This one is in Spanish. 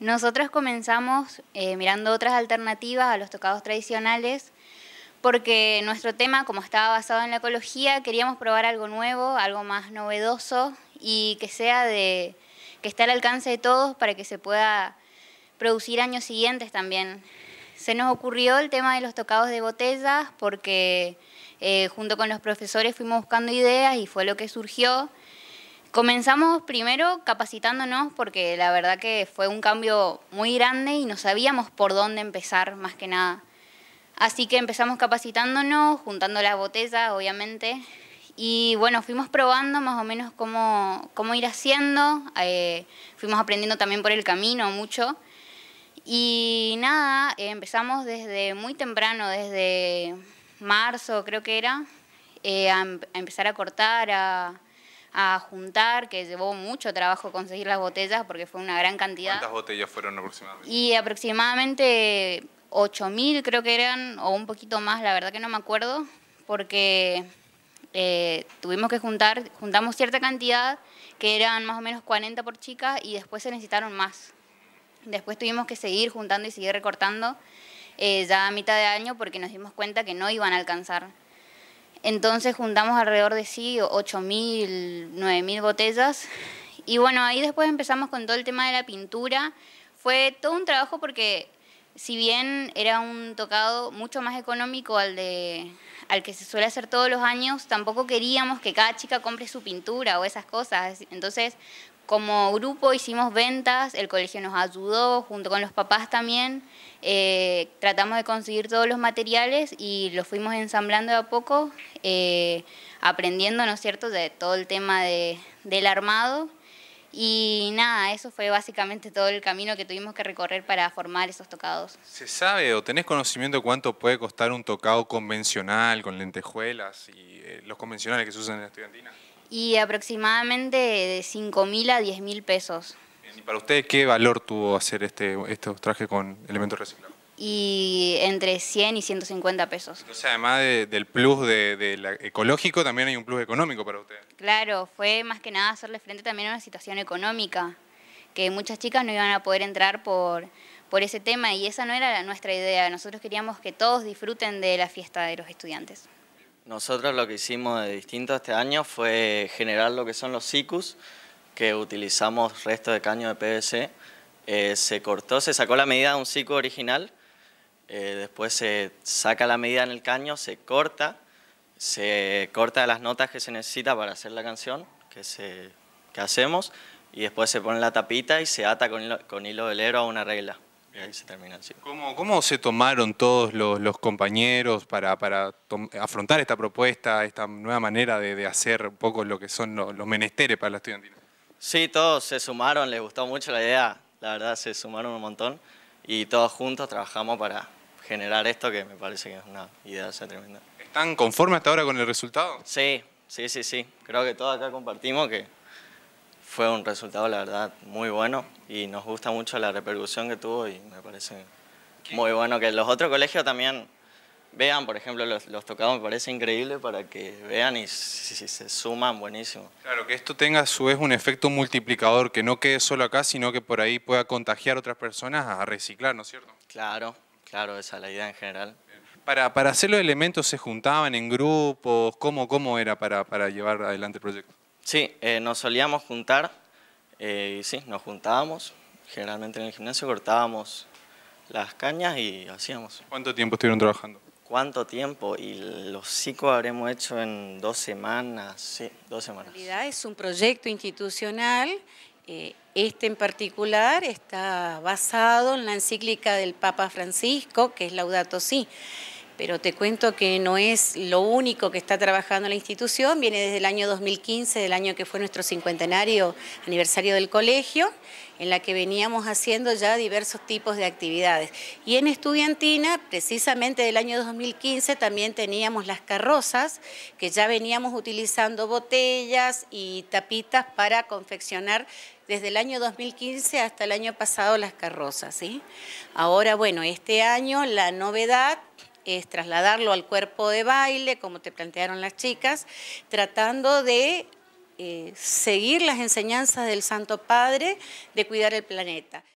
Nosotros comenzamos eh, mirando otras alternativas a los tocados tradicionales porque nuestro tema, como estaba basado en la ecología, queríamos probar algo nuevo, algo más novedoso y que sea de que esté al alcance de todos para que se pueda producir años siguientes también. Se nos ocurrió el tema de los tocados de botellas porque eh, junto con los profesores fuimos buscando ideas y fue lo que surgió. Comenzamos primero capacitándonos porque la verdad que fue un cambio muy grande y no sabíamos por dónde empezar más que nada. Así que empezamos capacitándonos, juntando las botellas, obviamente. Y bueno, fuimos probando más o menos cómo, ir haciendo. Eh, fuimos aprendiendo también por el camino mucho. Y nada, eh, empezamos desde muy temprano, desde marzo creo que era, eh, em-, a empezar a cortar, a a juntar, que llevó mucho trabajo conseguir las botellas porque fue una gran cantidad. ¿Cuántas botellas fueron aproximadamente? Y aproximadamente 8.000 creo que eran, o un poquito más, la verdad que no me acuerdo, porque eh, tuvimos que juntar, juntamos cierta cantidad, que eran más o menos 40 por chica, y después se necesitaron más. Después tuvimos que seguir juntando y seguir recortando eh, ya a mitad de año porque nos dimos cuenta que no iban a alcanzar. Entonces juntamos alrededor de sí 8.000, 9.000 botellas. Y bueno, ahí después empezamos con todo el tema de la pintura. Fue todo un trabajo porque si bien era un tocado mucho más económico al, de, al que se suele hacer todos los años, tampoco queríamos que cada chica compre su pintura o esas cosas. Entonces como grupo hicimos ventas, el colegio nos ayudó, junto con los papás también. Eh, tratamos de conseguir todos los materiales y los fuimos ensamblando de a poco, eh, aprendiendo, ¿no es cierto?, de todo el tema del armado. Y nada, eso fue básicamente todo el camino que tuvimos que recorrer para formar esos tocados. ¿Se sabe o tenés conocimiento cuánto puede costar un tocado convencional con lentejuelas y eh, los convencionales que se usan en la estudiantina? Y aproximadamente de 5.000 a 10.000 mil pesos. ¿Y para usted qué valor tuvo hacer este, este traje con elementos reciclados? Y entre 100 y 150 pesos. O sea, además del plus de, ecológico, también hay un plus económico para usted. Claro, fue más que nada hacerle frente también a una situación económica, que muchas chicas no iban a poder entrar por, por ese tema y esa no era nuestra idea. Nosotros queríamos que todos disfruten de la fiesta de los estudiantes. Nosotros lo que hicimos de distinto este año fue generar lo que son los SICUs, que utilizamos resto de caño de PVC. Eh, se cortó, se sacó la medida de un SICU original, eh, después se saca la medida en el caño, se corta, se corta las notas que se necesita para hacer la canción que, se, que hacemos y después se pone la tapita y se ata con hilo, con hilo velero a una regla se termina, ¿Cómo, ¿Cómo, se tomaron todos los, compañeros para, para afrontar esta propuesta, esta nueva manera de, hacer un poco lo que son los, menesteres para la estudiantina? Sí, todos se sumaron, les gustó mucho la idea, la verdad se sumaron un montón y todos juntos trabajamos para generar esto que me parece que es una idea tremenda. ¿Están conformes hasta ahora con el resultado? Sí, sí, sí, sí. Creo que todos acá compartimos que fue un resultado, la verdad, muy bueno y nos gusta mucho la repercusión que tuvo y me parece muy bueno que los otros colegios también vean, por ejemplo, los, los tocados me parece increíble para que vean y se suman, buenísimo. Claro, que esto tenga a su vez un efecto multiplicador, que no quede solo acá, sino que por ahí pueda contagiar a otras personas a reciclar, ¿no es cierto? Claro, claro, esa es la idea en general. Para, para hacer los elementos, ¿se juntaban en grupos? ¿Cómo, cómo era para, para llevar adelante el proyecto? Sí, eh, nos solíamos juntar, eh, sí, nos juntábamos, generalmente en el gimnasio cortábamos las cañas y hacíamos. ¿Cuánto tiempo estuvieron trabajando? ¿Cuánto tiempo? Y los cinco habremos hecho en dos semanas, sí, dos semanas. es un proyecto institucional, eh, este en particular está basado en la encíclica del Papa Francisco, que es Laudato Si', pero te cuento que no es lo único que está trabajando la institución, viene desde el año 2015, del año que fue nuestro cincuentenario aniversario del colegio, en la que veníamos haciendo ya diversos tipos de actividades. Y en estudiantina, precisamente del año 2015, también teníamos las carrozas, que ya veníamos utilizando botellas y tapitas para confeccionar desde el año 2015 hasta el año pasado las carrozas. Ahora, bueno, este año la novedad es trasladarlo al cuerpo de baile, como te plantearon las chicas, tratando de eh, seguir las enseñanzas del Santo Padre de cuidar el planeta.